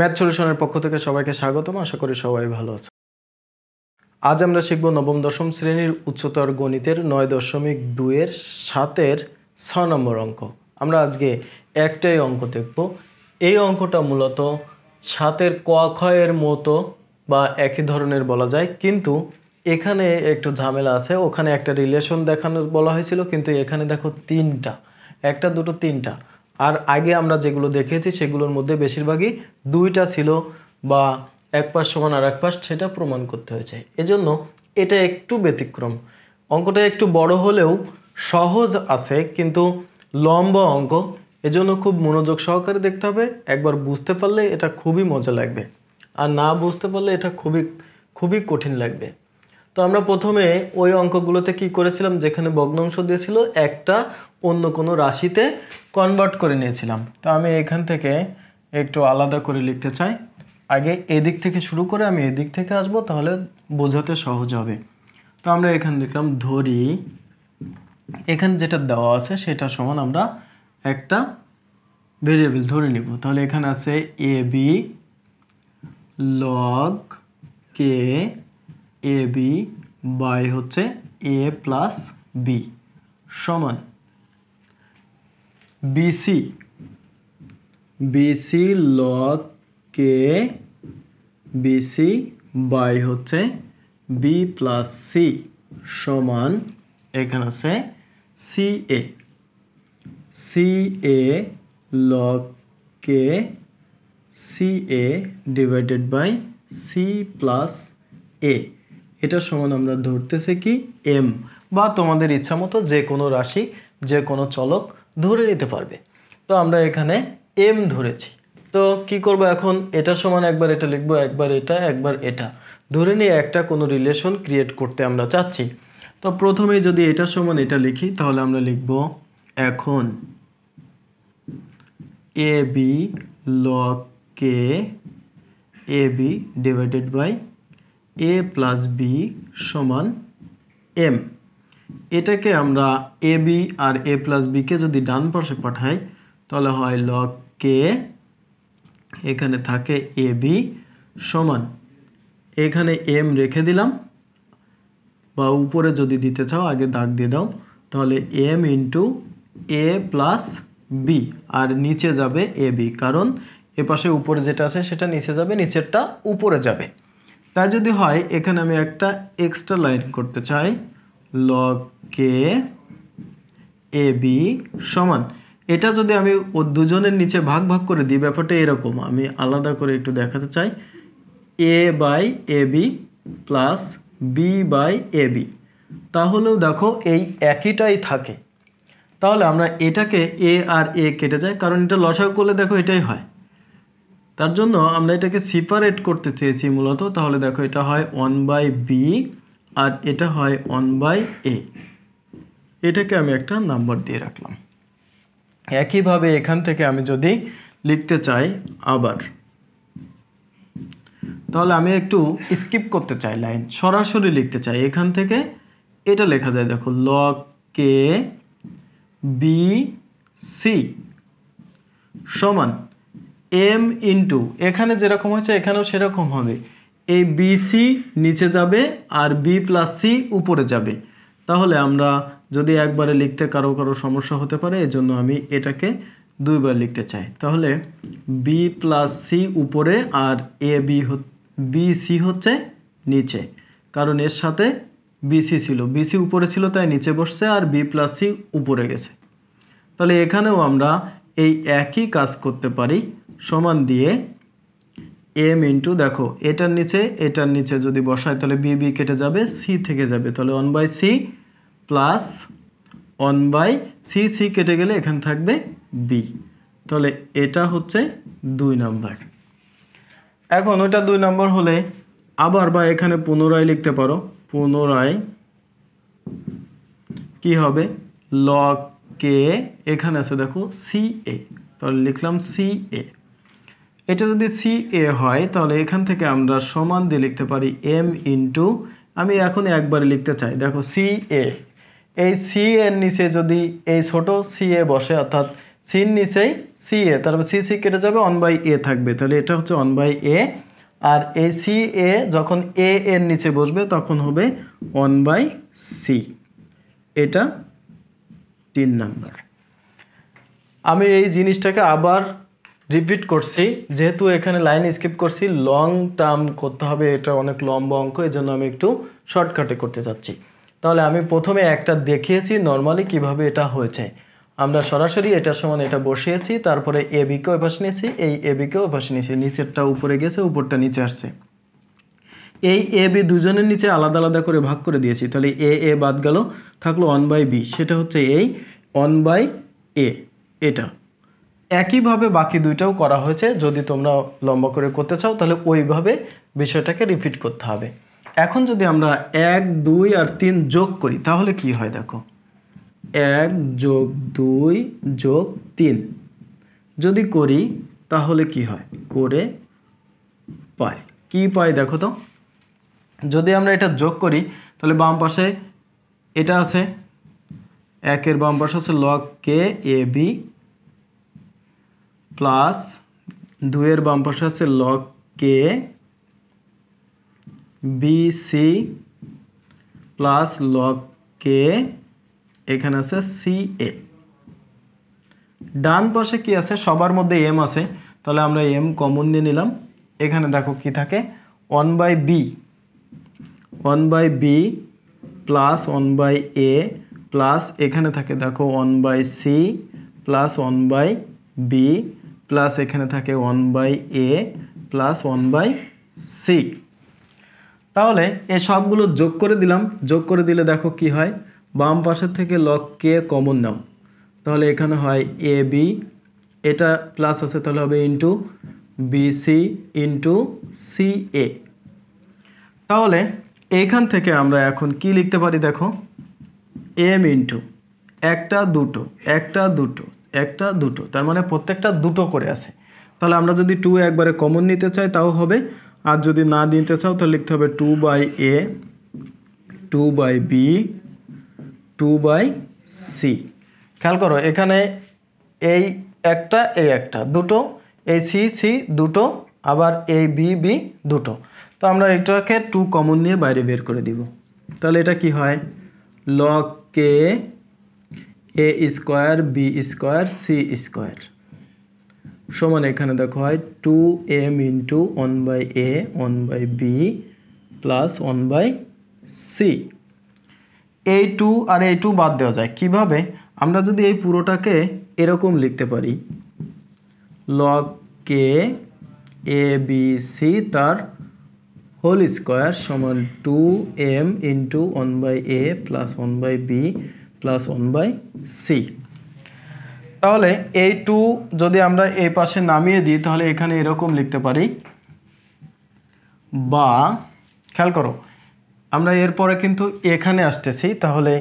Math সলিউশনের পক্ষ থেকে সবাইকে স্বাগতম আশা করি সবাই ভালো আছে আজ আমরা শিখব নবম দশম শ্রেণীর উচ্চতর গণিতের নয় দশমিক দুয়ের সাতের ছ নম্বর অঙ্ক আমরা আজকে একটাই অঙ্ক দেখব এই অঙ্কটা মূলত সাতের কয়ের মতো বা একই ধরনের বলা যায় কিন্তু এখানে একটু ঝামেলা আছে ওখানে একটা রিলেশন দেখানোর বলা হয়েছিল কিন্তু এখানে দেখো তিনটা একটা দুটো তিনটা আর আগে আমরা যেগুলো দেখেছি সেগুলোর মধ্যে বেশিরভাগই দুইটা ছিল বা এক পাশ সমান আর এক পাশ সেটা প্রমাণ করতে হয়েছে এজন্য এটা একটু ব্যতিক্রম অঙ্কটা একটু বড় হলেও সহজ আছে কিন্তু লম্বা অঙ্ক এজন্য খুব মনোযোগ সহকারে দেখতে হবে একবার বুঝতে পারলে এটা খুবই মজা লাগবে আর না বুঝতে পারলে এটা খুবই খুবই কঠিন লাগবে তো আমরা প্রথমে ওই অঙ্কগুলোতে কি করেছিলাম যেখানে ভগ্নাংশ দিয়েছিল একটা অন্য কোনো রাশিতে কনভার্ট করে নিয়েছিলাম তো আমি এখান থেকে একটু আলাদা করে লিখতে চাই আগে এদিক থেকে শুরু করে আমি এদিক থেকে আসব তাহলে বোঝাতে সহজ হবে তো আমরা এখানে দেখলাম ধরি এখানে যেটা দেওয়া আছে সেটা সমান আমরা একটা ভেরিয়েবল ধরে নিব তাহলে এখানে আছে A B log K A B by হচ্ছে এ প্লাস বি সমান BC BC log K BC by হচ্ছে বি প্লাস সি সমান এখানে আছে C A C A log K C A divided by C plus A এটা সমান আমরা ধরতেছি কি এম বা তোমাদের ইচ্ছা মতো যে কোনো রাশি যে কোনো চলক ধরে নিতে পারবে তো আমরা এখানে এম ধরেছি তো কি করব এখন এটা সমান একবার এটা লিখব একবার এটা একবার এটা ধরে নিয়ে একটা কোনো রিলেশন ক্রিয়েট করতে আমরা চাচ্ছি তো প্রথমে যদি এটা সমান এটা লিখি তাহলে আমরা লিখব এখন A B log K A B divided by A plus B সমান এম এটাকে আমরা A B R A plus বিকে যদি ডান পাশে পাঠাই তাহলে হয় লক কে এখানে থাকে এ বি সমান এখানে এম রেখে দিলাম বা উপরে যদি দিতে চাও আগে দাগ দিয়ে দাও তাহলে M into A plus B আর নিচে যাবে এ বি কারণ এ পাশে উপরে যেটা আছে সেটা নিচে যাবে নিচেরটা উপরে যাবে তা যদি হয় এখানে আমি একটা এক্সট্রা লাইন করতে চাই লগ কে এ বি সমান এটা যদি আমি ও দুজনের নিচে ভাগ ভাগ করে দিই ব্যাপারটা এরকম আমি আলাদা করে একটু দেখাতে চাই A by A B plus B by A B তাহলেও দেখো এই একইটাই থাকে তাহলে আমরা এটাকে এ আর এ কেটে যায় কারণ এটা লসাগু করলে দেখো এটাই হয় তার জন্য আমরা এটাকে সিপারেট করতে চেয়েছি মূলত তাহলে দেখো এটা হয় ওয়ান বাই বি আর এটা হয় ওয়ান বাই এ এটাকে আমি একটা নাম্বার দিয়ে রাখলাম একইভাবে এখান থেকে আমি যদি লিখতে চাই আবার তাহলে আমি একটু স্কিপ করতে চাই লাইন সরাসরি লিখতে চাই এখান থেকে এটা লেখা যায় দেখো লক কে বি সি সমান এম ইন্টু এখানে যেরকম হয়েছে এখানেও সেরকম হবে এই বিসি নিচে যাবে আর বি প্লাস সি উপরে যাবে তাহলে আমরা যদি একবারে লিখতে কারো কারো সমস্যা হতে পারে এজন্য আমি এটাকে দুইবার লিখতে চাই তাহলে বি প্লাস সি উপরে আর এ বি বি সি হচ্ছে নিচে কারণ এর সাথে বিসি ছিল বিসি উপরে ছিল তাই নিচে বসছে আর বি প্লাস সি উপরে গেছে তাহলে এখানেও আমরা এই একই কাজ করতে পারি সমান দিয়ে এম ইন্টু দেখো এটার নিচে এটার নিচে যদি বসায় তাহলে বি বি কেটে যাবে সি থেকে যাবে তাহলে one by C plus one by C C কেটে গেলে এখানে থাকবে বি তাহলে এটা হচ্ছে দুই নাম্বার এখন ওটা দুই নাম্বার হলে আবার বা এখানে পুনরায় লিখতে পারো পুনরায় কি হবে লক কে এখানে আছে দেখো সি এ তাহলে লিখলাম সি এ এটা যদি সি এ হয় তাহলে এখান থেকে আমরা সমান দিয়ে লিখতে পারি এম ইন্টু আমি এখন একবারে লিখতে চাই দেখো সি এ এই সি এর নিচে যদি এই ছোট সি এ বসে অর্থাৎ সির নিচেই সি এ তারপর সি মানে সি কেটে যাবে অন বাই এ থাকবে তাহলে এটা হচ্ছে অন বাই এ আর এই সি এ যখন এ এর নিচে বসবে তখন হবে ওয়ান বাই সি এটা তিন নাম্বার আমি এই জিনিসটাকে আবার রিপিট করছি যেহেতু এখানে লাইন স্কিপ করছি লং টার্ম করতে হবে এটা অনেক লম্বা অঙ্ক এই জন্য আমি একটু শর্টকাটে করতে চাচ্ছি তাহলে আমি প্রথমে একটা দেখিয়েছি নর্মালি কিভাবে এটা হয়েছে আমরা সরাসরি এটার সমান এটা বসিয়েছি তারপরে এ বিকে অভ্যাস নিয়েছি এই এ বিকে অভ্যাস নিয়েছি নিচেরটা উপরে গেছে উপরটা নিচে আসছে এই এ বি দুজনের নিচে আলাদা আলাদা করে ভাগ করে দিয়েছি তাহলে এ এ বাদ গেল থাকলো ওয়ান বাই বি সেটা হচ্ছে এই ওয়ান বাই এ এটা একইভাবে বাকি দুইটাও করা হয়েছে যদি তোমরা লম্বা করে করতে চাও তাহলে ওইভাবে বিষয়টাকে রিপিট করতে হবে এখন যদি আমরা এক দুই আর তিন যোগ করি তাহলে কি হয় দেখো এক যোগ দুই যোগ তিন যদি করি তাহলে কি হয় করে পায় কি পাই দেখো তো যদি আমরা এটা যোগ করি তাহলে বাম পাশে এটা আছে একের বাম পাশে আছে log K A B plus দুয়ের বাম পাশে আছে log K BC plus log K এখানে আছে সি এ ডান পাশে কি আছে সবার মধ্যে এম আছে তাহলে আমরা এম কমন নিয়ে নিলাম এখানে দেখো কি থাকে one by B one by B plus one by A plus এখানে থাকে দেখো one by C plus one by B plus এখানে থাকে one by A plus one by C তাহলে এ সবগুলো যোগ করে দিলাম যোগ করে দিলে দেখো কি হয় বাম পাশের থেকে লক কে কমন নাও তাহলে এখানে হয় এ বি এটা প্লাস আছে তাহলে হবে into BC into C A তাহলে এখান থেকে আমরা এখন কি লিখতে পারি দেখো এম ইন্টু একটা দুটো একটা দুটো একটা দুটো তার মানে প্রত্যেকটা দুটো করে আছে তাহলে আমরা যদি টু একবারে কমন নিতে চাই তাও হবে আর যদি না নিতে চাও তাহলে লিখতে হবে two by A two by B two by C খেয়াল করো এখানে এই একটা এই একটা দুটো এই সি সি দুটো আবার এই বি বি দুটো তো আমরা এটাকে টু কমন নিয়ে বাইরে বের করে দিব তাহলে এটা কি হয় log K A square B square C square সমান এখানে দেখো হয় two M into one by A one by B plus one by C এই টু আর এই টু বাদ দেওয়া যায় কিভাবে আমরা যদি এই পুরোটাকে এরকম লিখতে পারি log K A B C তার হোল স্কোয়ার সমান two M into one by A plus one by B plus one by C তাহলে এই টু যদি আমরা এই পাশে নামিয়ে দিই তাহলে এখানে এরকম লিখতে পারি বা খেয়াল করো আমরা এরপরে কিন্তু এখানে আসতেছি তাহলে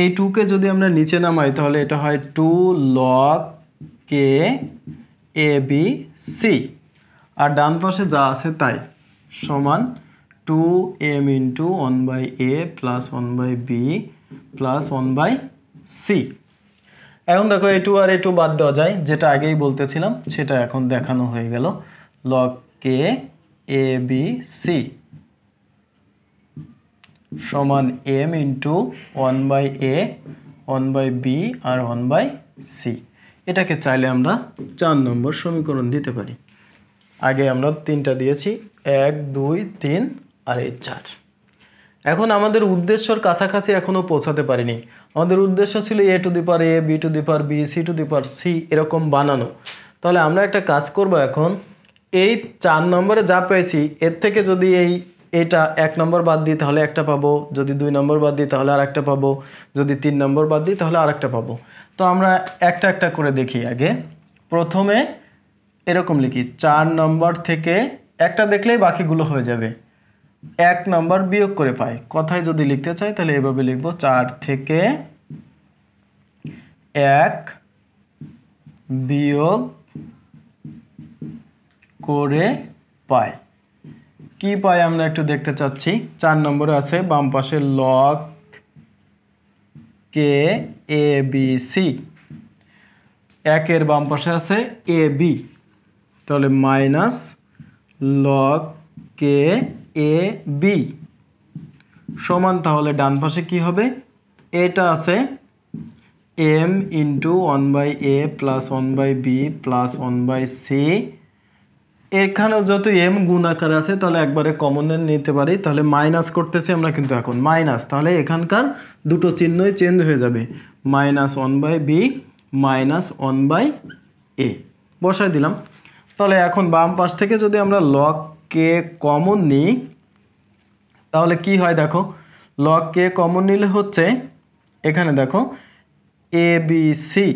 এই টুকে যদি আমরা নিচে নামাই তাহলে এটা হয় two log K A B C আর ডান পাশে যা আছে তাই সমান two M into one by A plus one by B plus one by C এখন দেখো এ টু আর এ টু বাদ দেওয়া যায় যেটা আগেই বলতেছিলাম সেটা এখন দেখানো হয়ে গেল log K A B C সমান M into one by A one by B আর ওয়ান বাই সি এটাকে চাইলে আমরা চার নম্বর সমীকরণ দিতে পারি আগে আমরা তিনটা দিয়েছি এক দুই তিন আর এই চার এখন আমাদের উদ্দেশ্যর কাছাকাছি এখনও পৌঁছাতে পারিনি আমাদের উদ্দেশ্য ছিল A to the power A B to the power B C to the power C এরকম বানানো তাহলে আমরা একটা কাজ করব এখন এই চার নম্বরে যা পেয়েছি এর থেকে যদি এই এটা এক নম্বর বাদ দিই তাহলে একটা পাবো যদি দুই নম্বর বাদ দিই তাহলে আর একটা পাবো যদি তিন নম্বর বাদ দিই তাহলে আর একটা পাবো তো আমরা একটা একটা করে দেখি আগে প্রথমে এরকম লিখি চার নম্বর থেকে একটা দেখলেই বাকিগুলো হয়ে যাবে এক নম্বর বিয়োগ করে পাই কথায় যদি লিখতে চাই তাহলে এভাবে লিখব চার থেকে এক বিয়োগ করে পাই কি পাই আমরা একটু দেখতে চাচ্ছি চার নম্বরে আছে বাম পাশে log K A B C একের বাম পাশে আছে এ বি তাহলে minus log K A B সমান তাহলে ডান পাশে কী হবে এটা আছে M into one by A plus one by B plus one by C এখানেও যত এম গুণ আকার আছে তাহলে একবারে কমন নিতে পারি তাহলে মাইনাস করতেছি আমরা কিন্তু এখন মাইনাস তাহলে এখানকার দুটো চিহ্নই চেঞ্জ হয়ে যাবে minus one by B minus one by A বসায় দিলাম তাহলে এখন বাম পাশ থেকে যদি আমরা লক কে কমন নিই তাহলে কি হয় দেখো লক কে কমন নিলে হচ্ছে এখানে দেখো এ বি সি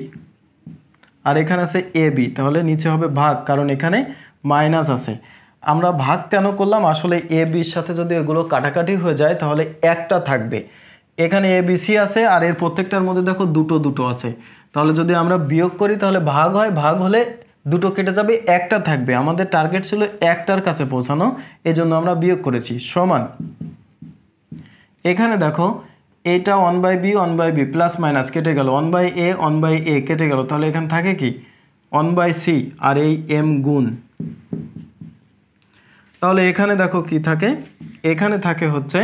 আর এখানে আছে এ বি তাহলে নিচে হবে ভাগ কারণ এখানে মাইনাস আছে আমরা ভাগ কেন করলাম আসলে এ বির সাথে যদি এগুলো কাটাকাটি হয়ে যায় তাহলে একটা থাকবে এখানে এ বি সি আছে আর এর প্রত্যেকটার মধ্যে দেখো দুটো দুটো আছে তাহলে যদি আমরা বিয়োগ করি তাহলে ভাগ হয় ভাগ হলে দুটো কেটে যাবে একটা থাকবে আমাদের টার্গেট ছিল একটার কাছে পৌঁছানো জন্য আমরা বিয়োগ করেছি সমান এখানে দেখো এটা one by B one by B plus minus কেটে গেল one by A one by A কেটে গেল তাহলে এখানে থাকে কি ওয়ান বাই সি আর এই এম গুণ তাহলে এখানে দেখো কি থাকে এখানে থাকে হচ্ছে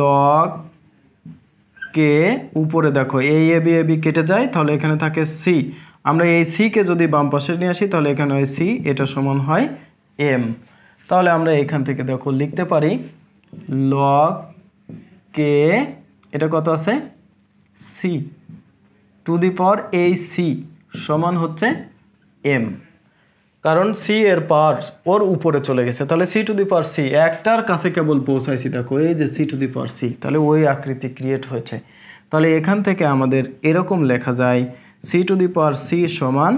লগ কে উপরে দেখো এ এ বি এ বি কেটে যায় তাহলে এখানে থাকে সি আমরা এই সিকে যদি বাম পাশে নিয়ে আসি তাহলে এখানে ওই সি এটা সমান হয় এম তাহলে আমরা এখান থেকে দেখো লিখতে পারি লগ কে এটা কত আছে সি টু দি পাওয়ার এই সি সমান হচ্ছে এম কারণ সি এর পার ওর উপরে চলে গেছে তাহলে C to the power C একটার কাছে কেবল পৌঁছাইছি দেখো এই যে C to the power C তাহলে ওই আকৃতি ক্রিয়েট হয়েছে তাহলে এখান থেকে আমাদের এরকম লেখা যায় C to the power C সমান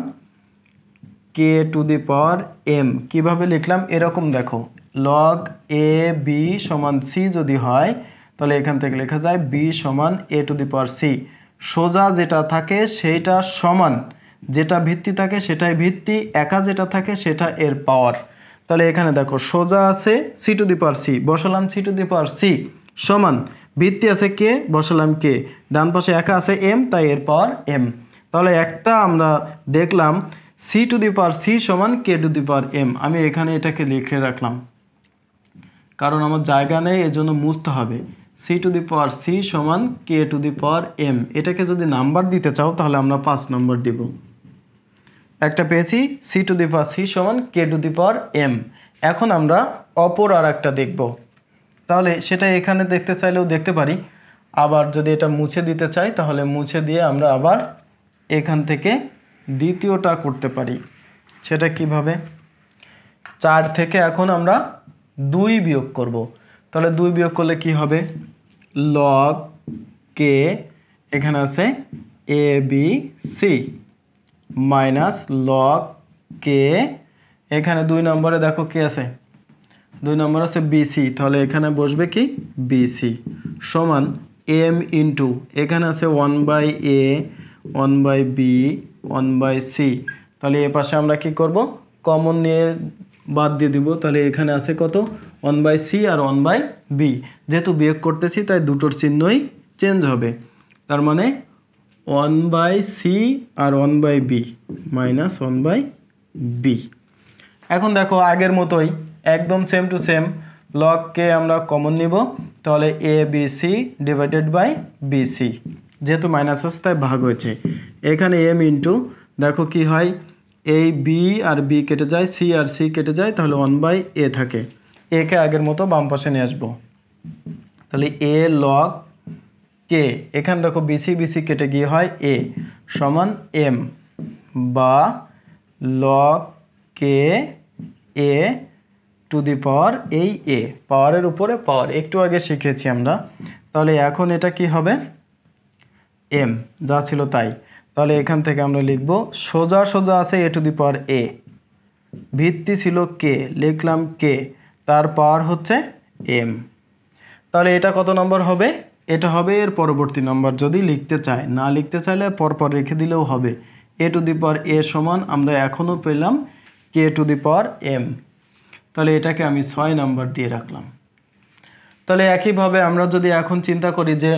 K two the power M কীভাবে লিখলাম এরকম দেখো লগ এ বি সমান সি যদি হয় তাহলে এখান থেকে লেখা যায় বি সমান এ টু দি পাওয়ার সি সোজা যেটা থাকে সেইটা সমান যেটা ভিত্তি থাকে সেটাই ভিত্তি একা যেটা থাকে সেটা এর পাওয়ার তাহলে এখানে দেখো সোজা আছে C to the power C বসালাম C to the power C সমান ভিত্তি আছে কে বসালাম কে ডান পাশে একা আছে এম তাই এর পাওয়ার এম তাহলে একটা আমরা দেখলাম C to the power C সমান K two the per M আমি এখানে এটাকে লিখে রাখলাম কারণ আমার জায়গা নেই এজন্য মুছতে হবে C to the power C সমান K two the per M এটাকে যদি নাম্বার দিতে চাও তাহলে আমরা পাঁচ নম্বর দিব একটা পেয়েছি C to the power C সমান K two the per M এখন আমরা অপর আর একটা দেখব তাহলে সেটা এখানে দেখতে চাইলেও দেখতে পারি আবার যদি এটা মুছে দিতে চাই তাহলে মুছে দিয়ে আমরা আবার এখান থেকে দ্বিতীয়টা করতে পারি সেটা কিভাবে চার থেকে এখন আমরা দুই বিয়োগ করব। তাহলে দুই বিয়োগ করলে কি হবে লগ কে এখানে আছে A B C minus log K এখানে দুই নম্বরে দেখো কি আছে দুই নম্বর আছে বিসি তাহলে এখানে বসবে কি বিসি সমান এম ইন্টু এখানে আছে one by A one by B one by C তাহলে এ পাশে আমরা কি করব কমন নিয়ে বাদ দিয়ে দিব তাহলে এখানে আছে কত ওয়ান বাই সি আর ওয়ান বাই বি যেহেতু বিয়োগ করতেছি তাই দুটোর চিহ্নই চেঞ্জ হবে তার মানে ওয়ান বাই সি আর one by B minus one by B এখন দেখো আগের মতোই একদম সেম টু সেম লককে আমরা কমন নিব তাহলে A B C divided by B C যেহেতু মাইনাস আছে তাই ভাগ হয়েছে এখানে এম ইন্টু দেখো কি হয় এই বি আর বি কেটে যায় সি আর সি কেটে যায় তাহলে ওয়ান বাই এ থাকে একে আগের মতো বাম পাশে নিয়ে আসবো তাহলে এ লক কে এখানে দেখো বিসি বিসি কেটে গিয়ে হয় এ সমান এম বা lock K A to the পাওয়ার এই এ পাওয়ারের উপরে পাওয়ার একটু আগে শিখেছি আমরা তাহলে এখন এটা কি হবে এম যা ছিল তাই তাহলে এখান থেকে আমরা লিখব সোজা সোজা আছে এ টু দি পাওয়ার এ ভিত্তি ছিল কে লিখলাম কে তার পাওয়ার হচ্ছে এম তাহলে এটা কত নম্বর হবে এটা হবে এর পরবর্তী নম্বর যদি লিখতে চায় না লিখতে চাইলে পরপর রেখে দিলেও হবে এ টু দি পাওয়ার এ সমান আমরা এখনও পেলাম কে টু দি পাওয়ার এম তাহলে এটাকে আমি ছয় নম্বর দিয়ে রাখলাম তাহলে একইভাবে আমরা যদি এখন চিন্তা করি যে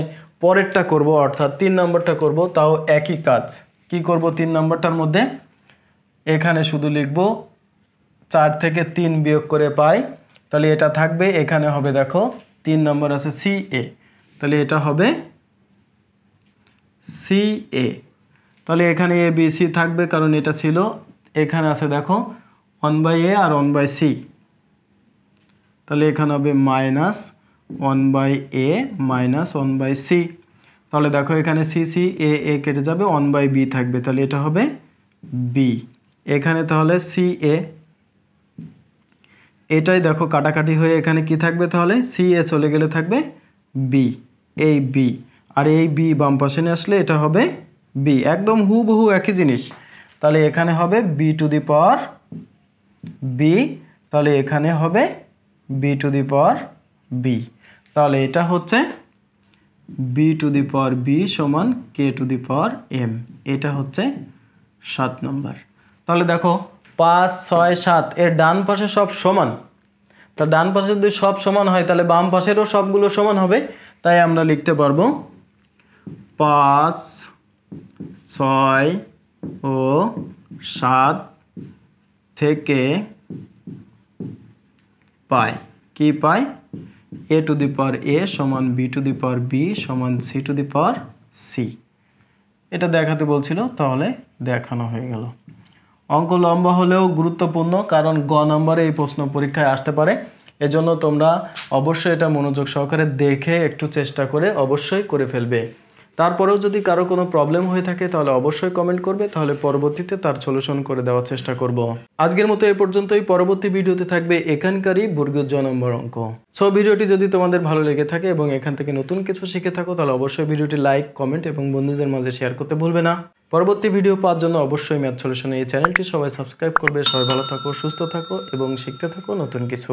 পরেরটা করব অর্থাৎ তিন নম্বরটা করব তাও একই কাজ কি করব তিন নম্বরটার মধ্যে এখানে শুধু লিখব চার থেকে তিন বিয়োগ করে পাই তাহলে এটা থাকবে এখানে হবে দেখো তিন নম্বর আছে সি এ তাহলে এটা হবে সি এ তাহলে এখানে এ বি সি থাকবে কারণ এটা ছিল এখানে আছে দেখো ওয়ান বাই এ আর ওয়ান বাই সি তাহলে এখানে হবে minus one by A minus one by C তাহলে দেখো এখানে সি সি এ এ কেটে যাবে ওয়ান বাই বি থাকবে তাহলে এটা হবে বি এখানে তাহলে সি এ এটাই দেখো কাটাকাটি হয়ে এখানে কি থাকবে তাহলে সি এ চলে গেলে থাকবে বি এই বি আর এই বি বাম পাশে নিয়ে আসলে এটা হবে বি একদম হুবহু একই জিনিস তাহলে এখানে হবে B to the power B তাহলে এখানে হবে B to the power B তাহলে এটা হচ্ছে B to the power B সমান K two the power M এটা হচ্ছে সাত নম্বর তাহলে দেখো পাঁচ ছয় সাত এর ডান পাশে সব সমান তা ডান পাশে যদি সব সমান হয় তাহলে বাম পাশেরও সবগুলো সমান হবে তাই আমরা লিখতে পারবো পাঁচ ছয় ও সাত থেকে পায় কি পায় এ টু দি পাওয়ার এ সমান B to the power B সমান C to the power C এটা দেখাতে বলছিল তাহলে দেখানো হয়ে গেল অঙ্ক লম্বা হলেও গুরুত্বপূর্ণ কারণ গ নম্বরে এই প্রশ্ন পরীক্ষায় আসতে পারে এজন্য তোমরা অবশ্যই এটা মনোযোগ সহকারে দেখে একটু চেষ্টা করে অবশ্যই করে ফেলবে তারপরেও যদি কারো কোনো প্রবলেম হয়ে থাকে তাহলে অবশ্যই কমেন্ট করবে তাহলে পরবর্তীতে তার সলিউশন করে দেওয়ার চেষ্টা করব আজকের মতো এ পর্যন্তই পরবর্তী ভিডিওতে থাকবে এখানকারই বর্গীয় জ নম্বর অঙ্ক সো ভিডিওটি যদি তোমাদের ভালো লেগে থাকে এবং এখান থেকে নতুন কিছু শিখে থাকো তাহলে অবশ্যই ভিডিওটি লাইক কমেন্ট এবং বন্ধুদের মাঝে শেয়ার করতে ভুলবে না পরবর্তী ভিডিও পাওয়ার জন্য অবশ্যই ম্যাথ সলিউশন এই চ্যানেলটি সবাই সাবস্ক্রাইব করবে সবাই ভালো থাকো সুস্থ থাকো এবং শিখতে থাকো নতুন কিছু